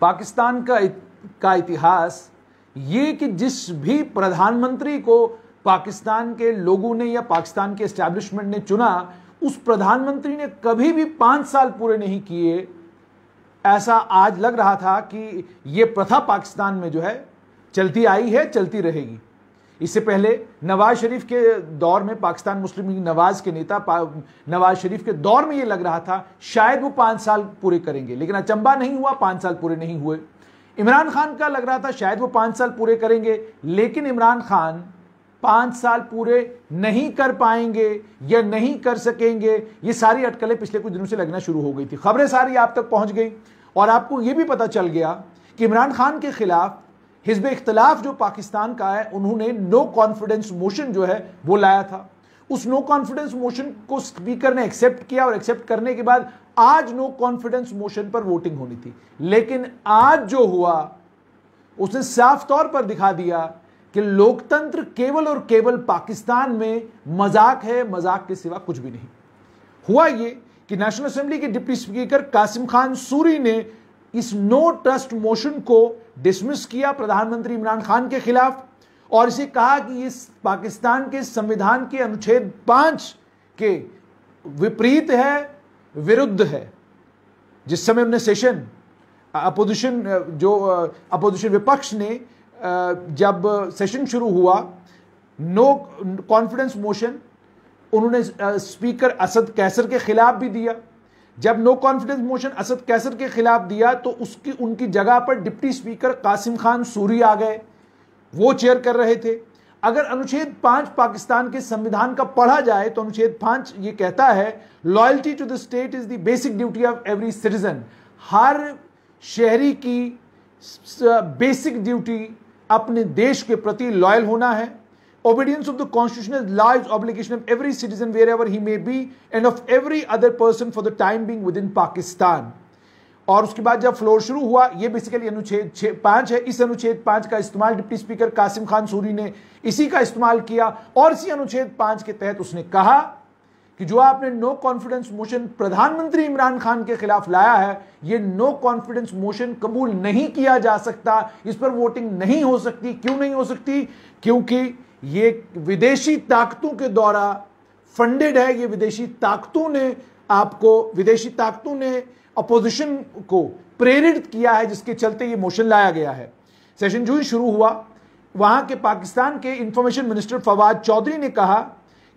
पाकिस्तान का का इतिहास ये कि जिस भी प्रधानमंत्री को पाकिस्तान के लोगों ने या पाकिस्तान के एस्टेब्लिशमेंट ने चुना उस प्रधानमंत्री ने कभी भी पांच साल पूरे नहीं किए ऐसा आज लग रहा था कि ये प्रथा पाकिस्तान में जो है चलती आई है चलती रहेगी इससे पहले नवाज शरीफ के दौर में पाकिस्तान मुस्लिम लीग नवाज के नेता नवाज शरीफ के दौर में ये लग रहा था शायद वो पाँच साल पूरे करेंगे लेकिन अचंबा नहीं हुआ पाँच साल पूरे नहीं हुए इमरान खान का लग रहा था शायद वो पाँच साल पूरे करेंगे लेकिन इमरान खान पाँच साल पूरे नहीं कर पाएंगे या नहीं कर सकेंगे ये सारी अटकलें पिछले कुछ दिनों से लगना शुरू हो गई थी खबरें सारी आप तक पहुंच गई और आपको ये भी पता चल गया कि इमरान खान के खिलाफ हिजब इख्तलाफ जो पाकिस्तान का है उन्होंने नो कॉन्फिडेंस मोशन जो है वो लाया था उस नो कॉन्फिडेंस मोशन को स्पीकर ने एक्सेप्ट किया और एक्सेप्ट करने के बाद आज नो कॉन्फिडेंस मोशन पर वोटिंग होनी थी लेकिन आज जो हुआ उसने साफ तौर पर दिखा दिया कि लोकतंत्र केवल और केवल पाकिस्तान में मजाक है मजाक के सिवा कुछ भी नहीं हुआ ये कि नेशनल असेंबली के डिप्टी स्पीकर कासिम खान सूरी ने इस नो ट्रस्ट मोशन को डिसमिस किया प्रधानमंत्री इमरान खान के खिलाफ और इसे कहा कि इस पाकिस्तान के संविधान के अनुच्छेद पांच के विपरीत है विरुद्ध है जिस समय उन्हें सेशन अपोजिशन जो अपोजिशन विपक्ष ने जब सेशन शुरू हुआ नो कॉन्फिडेंस मोशन उन्होंने स्पीकर असद कैसर के खिलाफ भी दिया जब no confidence motion Asad Qaiser के खिलाफ दिया तो उसकी उनकी जगह पर डिप्टी स्पीकर कासिम खान सूरी आ गए वो चेयर कर रहे थे अगर अनुच्छेद पांच पाकिस्तान के संविधान का पढ़ा जाए तो अनुच्छेद पांच ये कहता है loyalty to the state is the basic duty of every citizen हर शहरी की बेसिक ड्यूटी अपने देश के प्रति लॉयल होना है Obedience of the Constitution is life's obligation of every citizen wherever he may be and of every other person for the time being within Pakistan. और उसके बाद जब फ्लोर शुरू हुआ ये बेसिकली अनुच्छेद पांच है इस अनुच्छेद पांच का इस्तेमाल डिप्टी स्पीकर कासिम खान सूरी ने इसी का इस्तेमाल किया और इसी अनुच्छेद पांच के तहत उसने कहा कि जो आपने नो कॉन्फिडेंस मोशन प्रधानमंत्री इमरान खान के खिलाफ लाया है ये नो कॉन्फिडेंस मोशन कबूल नहीं किया जा सकता इस पर वोटिंग नहीं हो सकती क्यों नहीं हो सकती क्योंकि ये विदेशी ताकतों के द्वारा फंडेड है ये विदेशी ताकतों ने आपको विदेशी ताकतों ने अपोजिशन को प्रेरित किया है जिसके चलते ये मोशन लाया गया है सेशन जून शुरू हुआ वहां के पाकिस्तान के इंफॉर्मेशन मिनिस्टर फवाद चौधरी ने कहा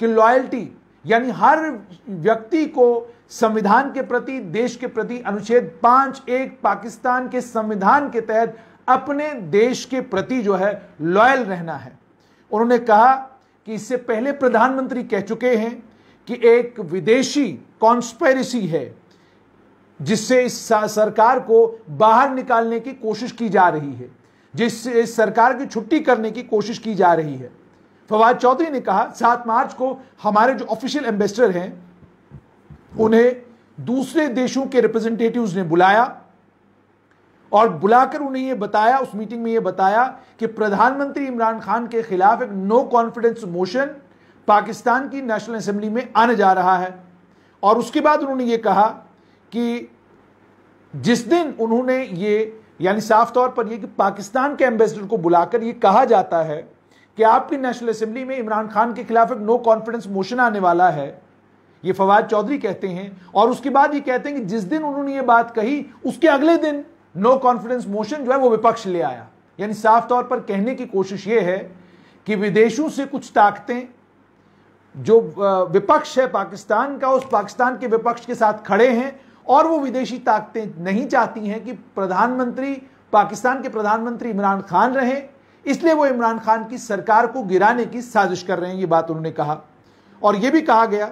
कि लॉयल्टी यानी हर व्यक्ति को संविधान के प्रति देश के प्रति अनुच्छेद पांच एक पाकिस्तान के संविधान के तहत अपने देश के प्रति जो है लॉयल रहना है उन्होंने कहा कि इससे पहले प्रधानमंत्री कह चुके हैं कि एक विदेशी कॉन्स्पेरिसी है जिससे इस सरकार को बाहर निकालने की कोशिश की जा रही है जिससे इस सरकार की छुट्टी करने की कोशिश की जा रही है फवाद चौधरी ने कहा सात मार्च को हमारे जो ऑफिशियल एम्बेसडर हैं उन्हें दूसरे देशों के रिप्रेजेंटेटिव्स ने बुलाया और बुलाकर उन्हें यह बताया उस मीटिंग में यह बताया कि प्रधानमंत्री इमरान खान के खिलाफ एक नो कॉन्फिडेंस मोशन पाकिस्तान की नेशनल असेंबली में आने जा रहा है और उसके बाद उन्होंने ये कहा कि जिस दिन उन्होंने ये यानी साफ तौर पर यह कि पाकिस्तान के एम्बेसडर को बुलाकर यह कहा जाता है कि आपकी नेशनल असेंबली में इमरान खान के खिलाफ एक नो कॉन्फिडेंस मोशन आने वाला है ये फवाद चौधरी कहते हैं और उसके बाद ये कहते हैं कि जिस दिन उन्होंने ये बात कही उसके अगले दिन नो कॉन्फिडेंस मोशन जो है वो विपक्ष ले आया यानी साफ तौर पर कहने की कोशिश ये है कि विदेशों से कुछ ताकतें जो विपक्ष है पाकिस्तान का उस पाकिस्तान के विपक्ष के साथ खड़े हैं और वो विदेशी ताकतें नहीं चाहती हैं कि प्रधानमंत्री पाकिस्तान के प्रधानमंत्री इमरान खान रहें इसलिए वो इमरान खान की सरकार को गिराने की साजिश कर रहे हैं ये बात उन्होंने कहा और ये भी कहा गया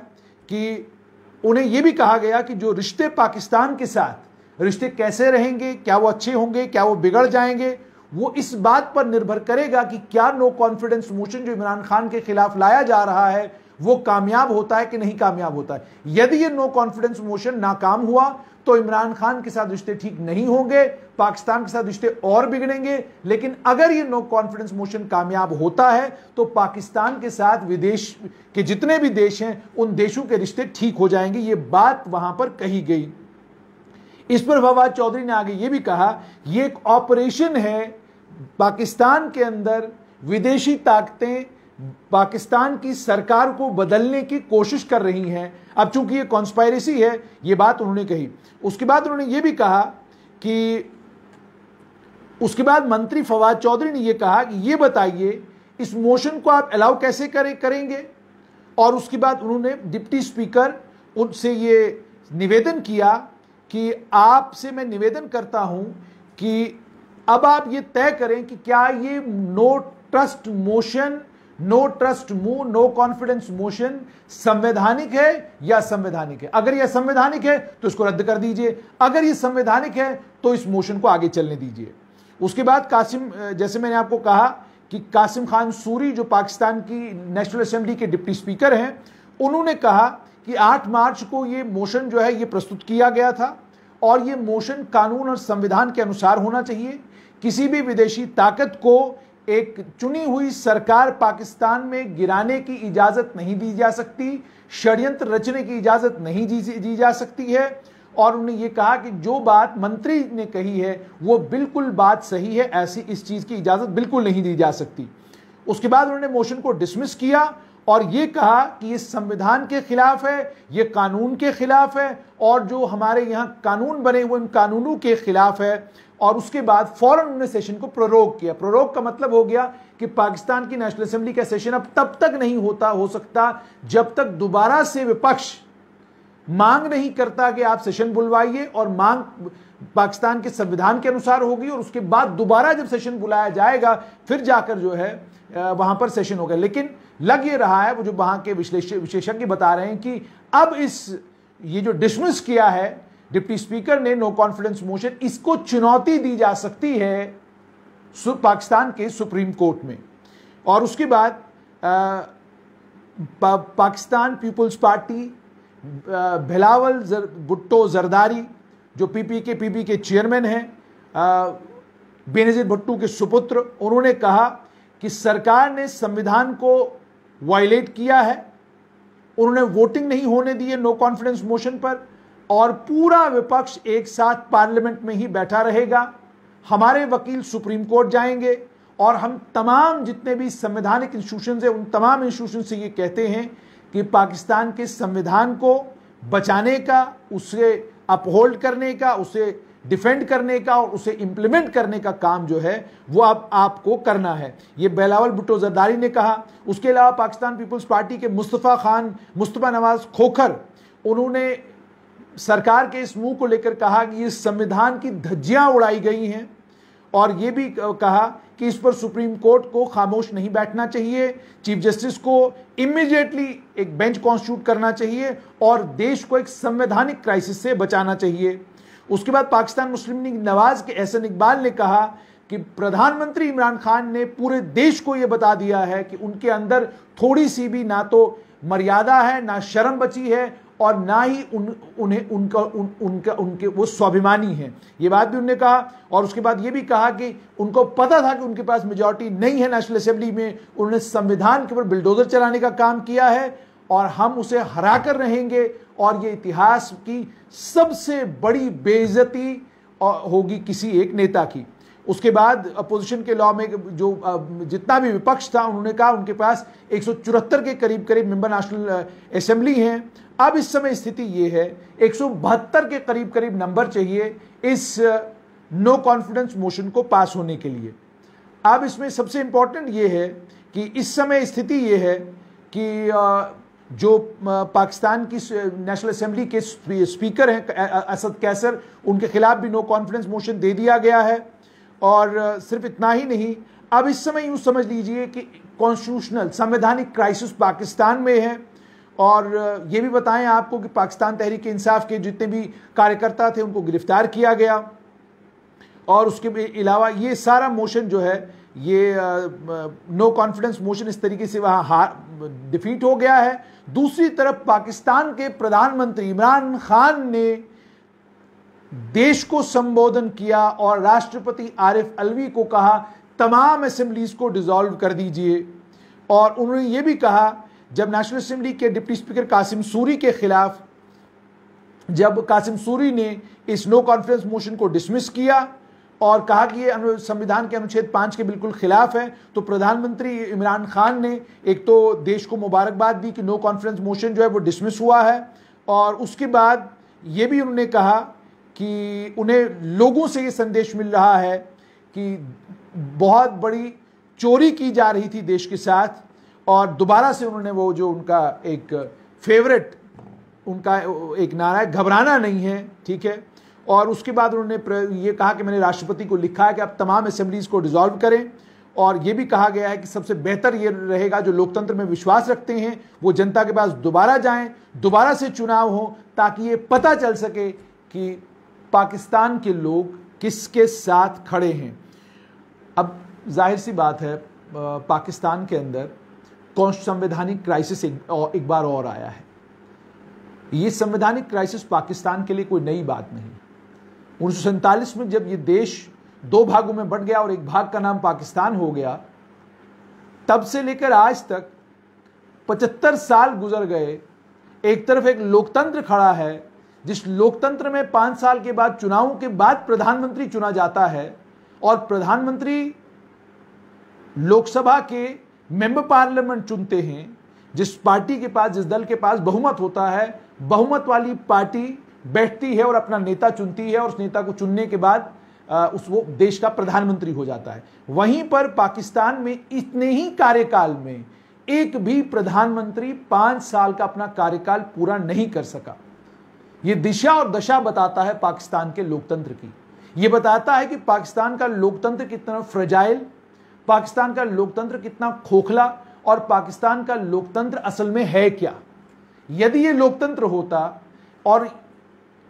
कि उन्हें यह भी कहा गया कि जो रिश्ते पाकिस्तान के साथ रिश्ते कैसे रहेंगे क्या वो अच्छे होंगे क्या वो बिगड़ जाएंगे वो इस बात पर निर्भर करेगा कि क्या नो कॉन्फिडेंस मोशन जो इमरान खान के खिलाफ लाया जा रहा है वो कामयाब होता है कि नहीं कामयाब होता है यदि ये नो कॉन्फिडेंस मोशन नाकाम हुआ तो इमरान खान के साथ रिश्ते ठीक नहीं होंगे पाकिस्तान के साथ रिश्ते और बिगड़ेंगे लेकिन अगर ये नो कॉन्फिडेंस मोशन कामयाब होता है तो पाकिस्तान के साथ विदेश के जितने भी देश हैं उन देशों के रिश्ते ठीक हो जाएंगे ये बात वहां पर कही गई इस पर फवाद चौधरी ने आगे ये भी कहा ये एक ऑपरेशन है पाकिस्तान के अंदर विदेशी ताकतें पाकिस्तान की सरकार को बदलने की कोशिश कर रही हैं अब चूंकि ये कॉन्स्पायरेसी है ये बात उन्होंने कही उसके बाद उन्होंने ये भी कहा कि उसके बाद मंत्री फवाद चौधरी ने यह कहा कि ये बताइए इस मोशन को आप अलाउ कैसे करें करेंगे और उसके बाद उन्होंने डिप्टी स्पीकर उनसे ये निवेदन किया कि आपसे मैं निवेदन करता हूं कि अब आप ये तय करें कि क्या ये no trust motion no trust मू नो कॉन्फिडेंस मोशन संवैधानिक है या संवैधानिक है अगर यह संवैधानिक है तो इसको रद्द कर दीजिए अगर यह संवैधानिक है तो इस मोशन को आगे चलने दीजिए उसके बाद कासिम जैसे मैंने आपको कहा कि कासिम खान सूरी जो पाकिस्तान की नेशनल असेंबली के डिप्टी स्पीकर हैं उन्होंने कहा कि 8 मार्च को ये मोशन जो है ये प्रस्तुत किया गया था और ये मोशन कानून और संविधान के अनुसार होना चाहिए किसी भी विदेशी ताकत को एक चुनी हुई सरकार पाकिस्तान में गिराने की इजाजत नहीं दी जा सकती षड्यंत्र रचने की इजाजत नहीं दी, जा सकती है और उन्होंने ये कहा कि जो बात मंत्री ने कही है वो बिल्कुल बात सही है ऐसी इस चीज की इजाजत बिल्कुल नहीं दी जा सकती उसके बाद उन्होंने मोशन को डिसमिस किया और ये कहा कि ये संविधान के खिलाफ है ये कानून के खिलाफ है और जो हमारे यहाँ कानून बने हुए उन कानूनों के खिलाफ है और उसके बाद फौरन उन्होंने सेशन को प्ररोक किया प्ररोग का मतलब हो गया कि पाकिस्तान की नेशनल असेंबली का सेशन अब तब तक नहीं होता हो सकता जब तक दोबारा से विपक्ष मांग नहीं करता कि आप सेशन बुलवाइए और मांग पाकिस्तान के संविधान के अनुसार होगी और उसके बाद दोबारा जब सेशन बुलाया जाएगा फिर जाकर जो है वहां पर सेशन होगा लेकिन लग ये रहा है वो जो वहां के विशेषज्ञ बता रहे हैं कि अब इस ये जो डिसमिस किया है डिप्टी स्पीकर ने नो कॉन्फिडेंस मोशन इसको चुनौती दी जा सकती है पाकिस्तान के सुप्रीम कोर्ट में और उसके बाद पाकिस्तान पीपुल्स पार्टी भिलावल जर, भुट्टो जरदारी जो पीपी के पीपी के चेयरमैन हैं बेनजीर भट्टू के सुपुत्र उन्होंने कहा कि सरकार ने संविधान को वायलेट किया है उन्होंने वोटिंग नहीं होने दी है नो कॉन्फिडेंस मोशन पर और पूरा विपक्ष एक साथ पार्लियामेंट में ही बैठा रहेगा हमारे वकील सुप्रीम कोर्ट जाएंगे और हम तमाम जितने भी संवैधानिक इंस्टीट्यूशन है उन तमाम इंस्टीट्यूशन से ये कहते हैं कि पाकिस्तान के संविधान को बचाने का उसके अपहोल्ड करने का उसे डिफेंड करने का और उसे इंप्लीमेंट करने का काम जो है वो अब आप, आपको करना है ये बेलावल भुट्टो जरदारी ने कहा उसके अलावा पाकिस्तान पीपल्स पार्टी के मुस्तफ़ा खान मुस्तफ़ा नवाज खोखर उन्होंने सरकार के इस मुंह को लेकर कहा कि इस संविधान की धज्जियां उड़ाई गई हैं और ये भी कहा कि इस पर सुप्रीम कोर्ट को खामोश नहीं बैठना चाहिए चीफ जस्टिस को इमीडिएटली एक बेंच कॉन्स्टिट्यूट करना चाहिए और देश को एक संवैधानिक क्राइसिस से बचाना चाहिए उसके बाद पाकिस्तान मुस्लिम लीग नवाज के एहसन इकबाल ने कहा कि प्रधानमंत्री इमरान खान ने पूरे देश को यह बता दिया है कि उनके अंदर थोड़ी सी भी ना तो मर्यादा है ना शर्म बची है और ना ही उन उन्हें उनका उन, उनका उनके वो स्वाभिमानी हैं ये बात भी उनने कहा और उसके बाद ये भी कहा कि उनको पता था कि उनके पास मेजोरिटी नहीं है नेशनल असेंबली में उन्होंने संविधान के ऊपर बिल्डोजर चलाने का काम किया है और हम उसे हरा कर रहेंगे और ये इतिहास की सबसे बड़ी बेइज्जती होगी किसी एक नेता की उसके बाद अपोजिशन के लॉ में जो जितना भी विपक्ष था उन्होंने कहा उनके पास एक के करीब करीब मेंबर नेशनल असेंबली हैं अब इस समय स्थिति यह है एक के करीब करीब नंबर चाहिए इस नो कॉन्फिडेंस मोशन को पास होने के लिए अब इसमें सबसे इंपॉर्टेंट ये है कि इस समय स्थिति यह है कि uh, जो uh, पाकिस्तान की नेशनल uh, असेंबली के स्पीकर हैं असद कैसर उनके खिलाफ भी नो कॉन्फिडेंस मोशन दे दिया गया है और सिर्फ इतना ही नहीं अब इस समय यूँ समझ लीजिए कि कॉन्स्टिट्यूशनल संवैधानिक क्राइसिस पाकिस्तान में है और ये भी बताएं आपको कि पाकिस्तान तहरीक इंसाफ के जितने भी कार्यकर्ता थे उनको गिरफ्तार किया गया और उसके अलावा ये सारा मोशन जो है ये नो कॉन्फिडेंस मोशन इस तरीके से वहाँ हार डिफीट हो गया है दूसरी तरफ पाकिस्तान के प्रधानमंत्री इमरान खान ने देश को संबोधन किया और राष्ट्रपति आरिफ अलवी को कहा तमाम असम्बलीज को डिसॉल्व कर दीजिए और उन्होंने ये भी कहा जब नेशनल असम्बली के डिप्टी स्पीकर कासिम सूरी के खिलाफ जब कासिम सूरी ने इस नो कॉन्फ्रेंस मोशन को डिसमिस किया और कहा कि ये संविधान के अनुच्छेद पाँच के बिल्कुल खिलाफ है तो प्रधानमंत्री इमरान खान ने एक तो देश को मुबारकबाद दी कि नो कॉन्फ्रेंस मोशन जो है वो डिसमिस हुआ है और उसके बाद ये भी उन्होंने कहा कि उन्हें लोगों से ये संदेश मिल रहा है कि बहुत बड़ी चोरी की जा रही थी देश के साथ और दोबारा से उन्होंने वो जो उनका एक फेवरेट उनका एक नारा है घबराना नहीं है ठीक है और उसके बाद उन्होंने ये कहा कि मैंने राष्ट्रपति को लिखा है कि आप तमाम असेंबलीज को डिजॉल्व करें और ये भी कहा गया है कि सबसे बेहतर ये रहेगा जो लोकतंत्र में विश्वास रखते हैं वो जनता के पास दोबारा जाएं दोबारा से चुनाव हो ताकि ये पता चल सके कि पाकिस्तान के लोग किसके साथ खड़े हैं अब जाहिर सी बात है पाकिस्तान के अंदर संवैधानिक क्राइसिस एक, एक बार और आया है ये संवैधानिक क्राइसिस पाकिस्तान के लिए कोई नई बात नहीं उन्नीस में जब ये देश दो भागों में बढ़ गया और एक भाग का नाम पाकिस्तान हो गया तब से लेकर आज तक 75 साल गुजर गए एक तरफ एक लोकतंत्र खड़ा है जिस लोकतंत्र में पांच साल के बाद चुनावों के बाद प्रधानमंत्री चुना जाता है और प्रधानमंत्री लोकसभा के मेंबर पार्लियामेंट चुनते हैं जिस पार्टी के पास जिस दल के पास बहुमत होता है बहुमत वाली पार्टी बैठती है और अपना नेता चुनती है और उस नेता को चुनने के बाद आ, उस वो देश का प्रधानमंत्री हो जाता है वहीं पर पाकिस्तान में इतने ही कार्यकाल में एक भी प्रधानमंत्री पांच साल का अपना कार्यकाल पूरा नहीं कर सका यह दिशा और दशा बताता है पाकिस्तान के लोकतंत्र की यह बताता है कि पाकिस्तान का लोकतंत्र कितना फ्रजाइल पाकिस्तान का लोकतंत्र कितना खोखला और पाकिस्तान का लोकतंत्र असल में है क्या यदि ये लोकतंत्र होता और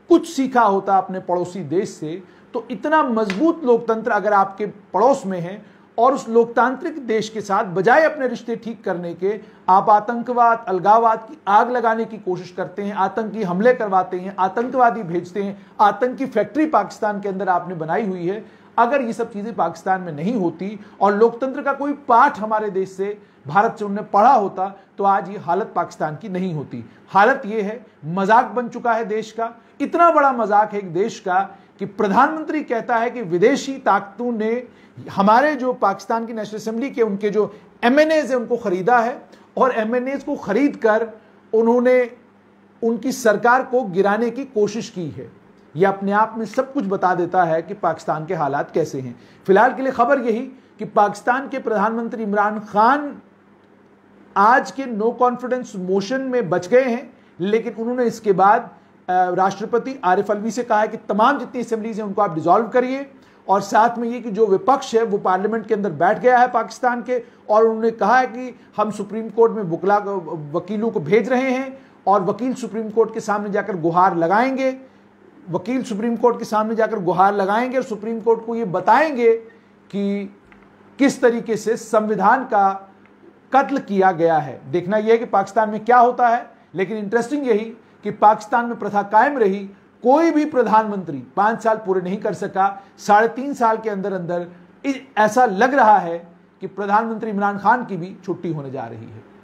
कुछ सीखा होता अपने पड़ोसी देश से तो इतना मजबूत लोकतंत्र अगर आपके पड़ोस में है और उस लोकतांत्रिक देश के साथ बजाय अपने रिश्ते ठीक करने के आप आतंकवाद अलगावाद की आग लगाने की कोशिश करते हैं आतंकी हमले करवाते हैं आतंकवादी भेजते हैं आतंकी फैक्ट्री पाकिस्तान के अंदर आपने बनाई हुई है अगर ये सब चीज़ें पाकिस्तान में नहीं होती और लोकतंत्र का कोई पाठ हमारे देश से भारत से उन्हें पढ़ा होता तो आज ये हालत पाकिस्तान की नहीं होती हालत ये है मजाक बन चुका है देश का इतना बड़ा मजाक है एक देश का कि प्रधानमंत्री कहता है कि विदेशी ताकतों ने हमारे जो पाकिस्तान की नेशनल असेंबली के उनके जो एम है उनको खरीदा है और एम को खरीद कर उन्होंने उनकी सरकार को गिराने की कोशिश की है यह अपने आप में सब कुछ बता देता है कि पाकिस्तान के हालात कैसे हैं फिलहाल के लिए खबर यही कि पाकिस्तान के प्रधानमंत्री इमरान खान आज के नो कॉन्फिडेंस मोशन में बच गए हैं लेकिन उन्होंने इसके बाद राष्ट्रपति आरिफ अलवी से कहा है कि तमाम जितनी असेंबलीज हैं उनको आप डिजॉल्व करिए और साथ में ये कि जो विपक्ष है वो पार्लियामेंट के अंदर बैठ गया है पाकिस्तान के और उन्होंने कहा है कि हम सुप्रीम कोर्ट में बुकला वकीलों को भेज रहे हैं और वकील सुप्रीम कोर्ट के सामने जाकर गुहार लगाएंगे वकील सुप्रीम कोर्ट के सामने जाकर गुहार लगाएंगे और सुप्रीम कोर्ट को ये बताएंगे कि किस तरीके से संविधान का कत्ल किया गया है देखना यह है कि पाकिस्तान में क्या होता है लेकिन इंटरेस्टिंग यही कि पाकिस्तान में प्रथा कायम रही कोई भी प्रधानमंत्री पांच साल पूरे नहीं कर सका साढ़े तीन साल के अंदर अंदर ऐसा लग रहा है कि प्रधानमंत्री इमरान खान की भी छुट्टी होने जा रही है